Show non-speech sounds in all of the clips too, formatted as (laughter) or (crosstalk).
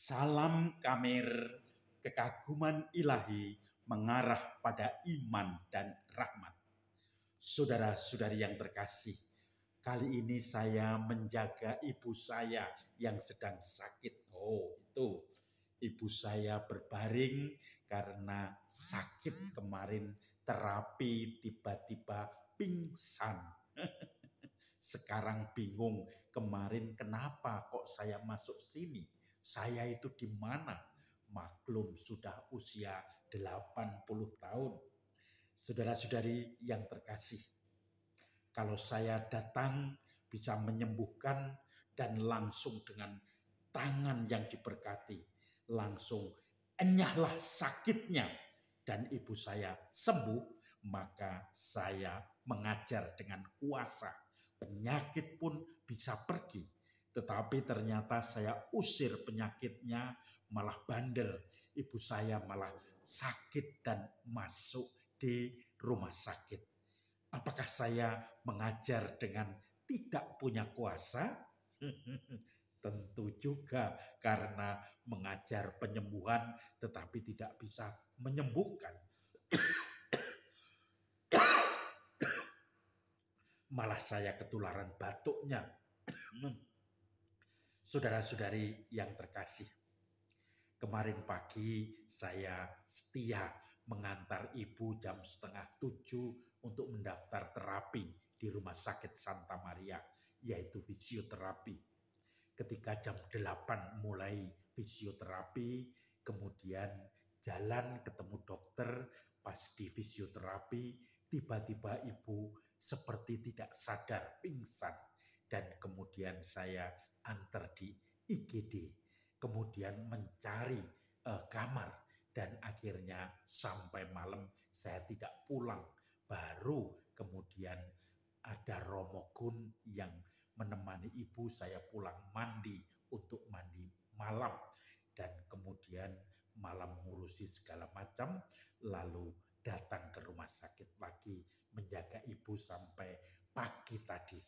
Salam kamer kekaguman ilahi mengarah pada iman dan rahmat. Saudara-saudari yang terkasih, kali ini saya menjaga ibu saya yang sedang sakit. Oh, itu ibu saya berbaring karena sakit kemarin terapi tiba-tiba pingsan. (laughs) Sekarang bingung kemarin kenapa kok saya masuk sini saya itu di mana? Maklum sudah usia 80 tahun. Saudara-saudari yang terkasih, kalau saya datang bisa menyembuhkan dan langsung dengan tangan yang diberkati, langsung enyahlah sakitnya dan ibu saya sembuh, maka saya mengajar dengan kuasa. Penyakit pun bisa pergi tetapi ternyata saya usir penyakitnya, malah bandel. Ibu saya malah sakit dan masuk di rumah sakit. Apakah saya mengajar dengan tidak punya kuasa? (laughs) Tentu juga karena mengajar penyembuhan tetapi tidak bisa menyembuhkan. (coughs) Malah saya ketularan batuknya. (coughs) Hmm saudara-saudari yang terkasih. Kemarin pagi saya setia mengantar ibu jam setengah tujuh untuk mendaftar terapi di Rumah Sakit Santa Maria, yaitu fisioterapi. Ketika jam delapan mulai fisioterapi, kemudian jalan ketemu dokter pas di fisioterapi, tiba-tiba ibu seperti tidak sadar pingsan dan kemudian saya antar di IGD, kemudian mencari uh, kamar dan akhirnya sampai malam saya tidak pulang. Baru kemudian ada romogun yang menemani ibu saya pulang mandi untuk mandi malam dan kemudian malam ngurusi segala macam lalu datang ke rumah sakit lagi menjaga ibu sampai pagi tadi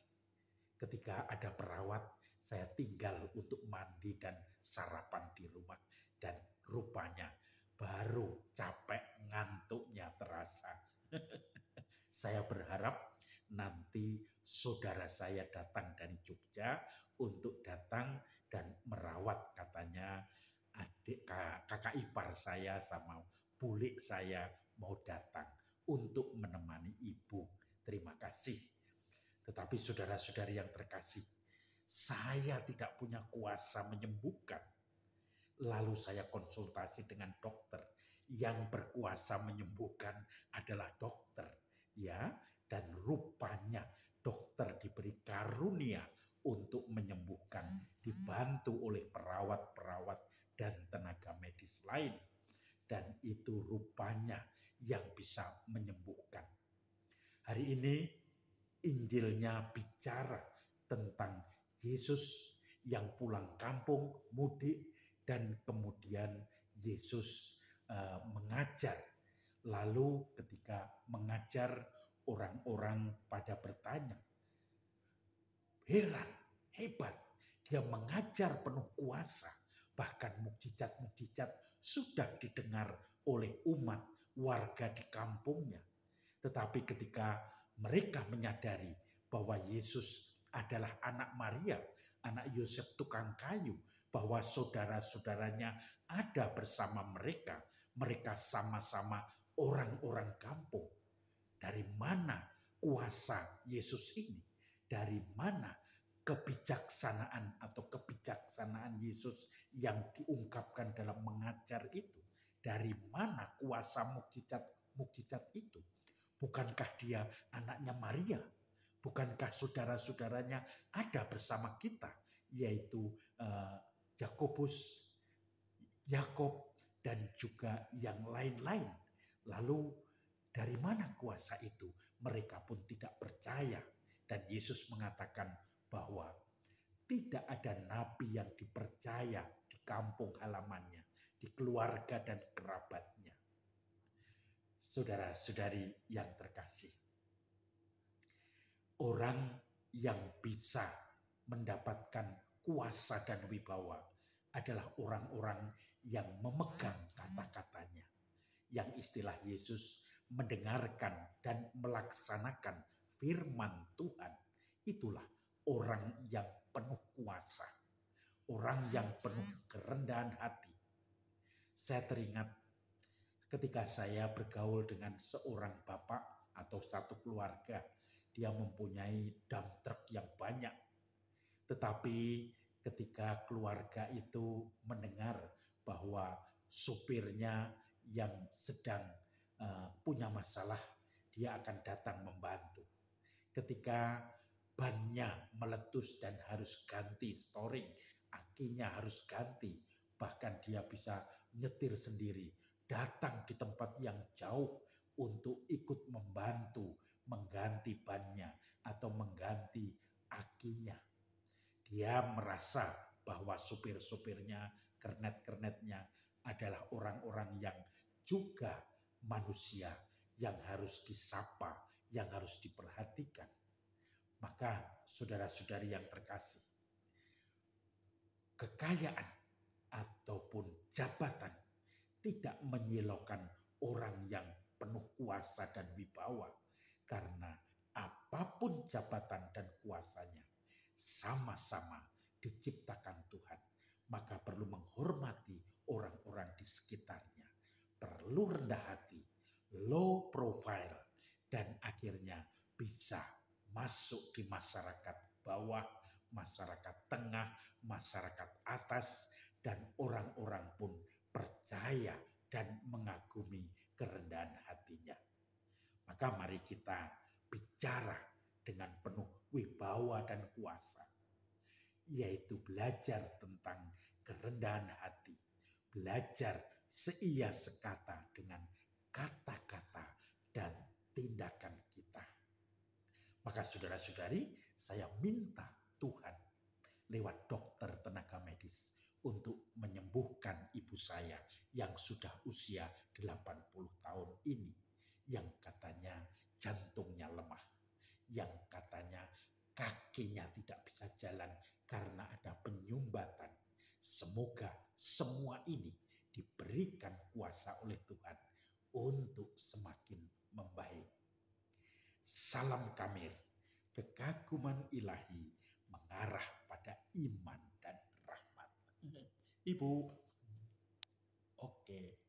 ketika ada perawat saya tinggal untuk mandi dan sarapan di rumah. Dan rupanya baru capek ngantuknya terasa. (laughs) saya berharap nanti saudara saya datang dari Jogja untuk datang dan merawat katanya adik kakak ipar saya sama bulik saya mau datang untuk menemani ibu. Terima kasih. Tetapi saudara-saudari yang terkasih, saya tidak punya kuasa menyembuhkan. Lalu saya konsultasi dengan dokter. Yang berkuasa menyembuhkan adalah dokter, ya. Dan rupanya dokter diberi karunia untuk menyembuhkan, hmm. dibantu oleh perawat-perawat dan tenaga medis lain. Dan itu rupanya yang bisa menyembuhkan. Hari ini Injilnya bicara tentang Yesus yang pulang kampung mudik dan kemudian Yesus eh, mengajar. Lalu ketika mengajar orang-orang pada bertanya, heran, hebat, dia mengajar penuh kuasa, bahkan mukjizat-mukjizat sudah didengar oleh umat warga di kampungnya. Tetapi ketika mereka menyadari bahwa Yesus adalah anak Maria, anak Yosef tukang kayu, bahwa saudara-saudaranya ada bersama mereka. Mereka sama-sama orang-orang kampung. Dari mana kuasa Yesus ini? Dari mana kebijaksanaan atau kebijaksanaan Yesus yang diungkapkan dalam mengajar itu? Dari mana kuasa mukjizat mukjizat itu? Bukankah dia anaknya Maria? bukankah saudara-saudaranya ada bersama kita, yaitu eh, Yakobus, uh, Yakob, dan juga yang lain-lain. Lalu dari mana kuasa itu? Mereka pun tidak percaya. Dan Yesus mengatakan bahwa tidak ada nabi yang dipercaya di kampung halamannya, di keluarga dan kerabatnya. Saudara-saudari yang terkasih, orang yang bisa mendapatkan kuasa dan wibawa adalah orang-orang yang memegang kata-katanya. Yang istilah Yesus mendengarkan dan melaksanakan firman Tuhan. Itulah orang yang penuh kuasa. Orang yang penuh kerendahan hati. Saya teringat ketika saya bergaul dengan seorang bapak atau satu keluarga dia mempunyai dump truck yang banyak. Tetapi ketika keluarga itu mendengar bahwa supirnya yang sedang uh, punya masalah, dia akan datang membantu. Ketika bannya meletus dan harus ganti storing, akinya harus ganti, bahkan dia bisa nyetir sendiri, datang di tempat yang jauh untuk ikut membantu mengganti bannya atau mengganti akinya. Dia merasa bahwa supir-supirnya, kernet-kernetnya adalah orang-orang yang juga manusia yang harus disapa, yang harus diperhatikan. Maka saudara-saudari yang terkasih, kekayaan ataupun jabatan tidak menyilaukan orang yang penuh kuasa dan wibawa karena apapun jabatan dan kuasanya, sama-sama diciptakan Tuhan. Maka perlu menghormati orang-orang di sekitarnya. Perlu rendah hati, low profile, dan akhirnya bisa masuk di masyarakat bawah, masyarakat tengah, masyarakat atas, dan orang-orang pun percaya dan mengagumi kerendahan hatinya. Maka mari kita bicara dengan penuh wibawa dan kuasa, yaitu belajar tentang kerendahan hati, belajar seia sekata dengan kata-kata dan tindakan kita. Maka saudara-saudari, saya minta Tuhan lewat dokter tenaga medis untuk menyembuhkan ibu saya yang sudah usia 80 tahun ini yang kakinya tidak bisa jalan karena ada penyumbatan. Semoga semua ini diberikan kuasa oleh Tuhan untuk semakin membaik. Salam Kamir, kekaguman ilahi mengarah pada iman dan rahmat. Ibu, oke. Okay.